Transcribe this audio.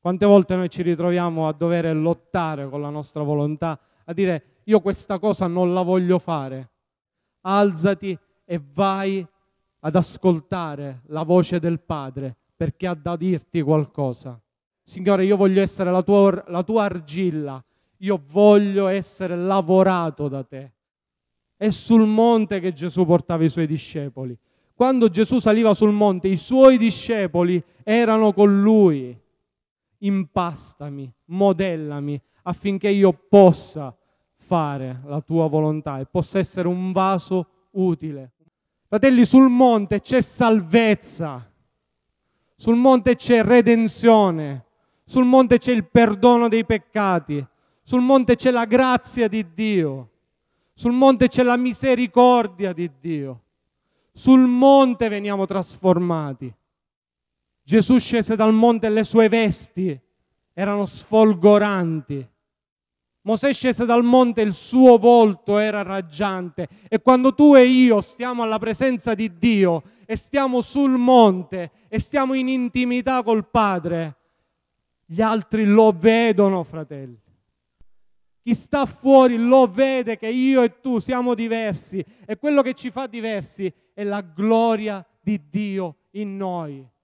Quante volte noi ci ritroviamo a dover lottare con la nostra volontà, a dire io questa cosa non la voglio fare. Alzati e vai ad ascoltare la voce del Padre perché ha da dirti qualcosa. Signore, io voglio essere la tua, la tua argilla, io voglio essere lavorato da te. È sul monte che Gesù portava i suoi discepoli. Quando Gesù saliva sul monte, i suoi discepoli erano con lui impastami, modellami affinché io possa fare la tua volontà e possa essere un vaso utile. Fratelli, sul monte c'è salvezza, sul monte c'è redenzione, sul monte c'è il perdono dei peccati, sul monte c'è la grazia di Dio, sul monte c'è la misericordia di Dio, sul monte veniamo trasformati. Gesù scese dal monte e le sue vesti erano sfolgoranti. Mosè scese dal monte e il suo volto era raggiante. E quando tu e io stiamo alla presenza di Dio e stiamo sul monte e stiamo in intimità col Padre, gli altri lo vedono, fratelli. Chi sta fuori lo vede che io e tu siamo diversi e quello che ci fa diversi è la gloria di Dio in noi.